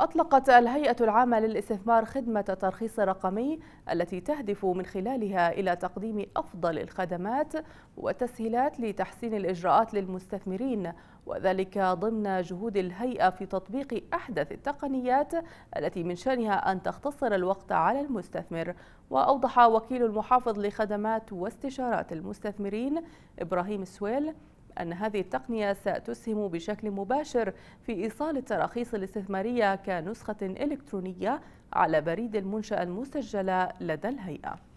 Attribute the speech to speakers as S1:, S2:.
S1: أطلقت الهيئة العامة للاستثمار خدمة الترخيص الرقمي التي تهدف من خلالها إلى تقديم أفضل الخدمات والتسهيلات لتحسين الإجراءات للمستثمرين وذلك ضمن جهود الهيئة في تطبيق أحدث التقنيات التي من شأنها أن تختصر الوقت على المستثمر وأوضح وكيل المحافظ لخدمات واستشارات المستثمرين إبراهيم السويل أن هذه التقنية ستسهم بشكل مباشر في إيصال التراخيص الاستثمارية كنسخة إلكترونية على بريد المنشأة المسجلة لدى الهيئة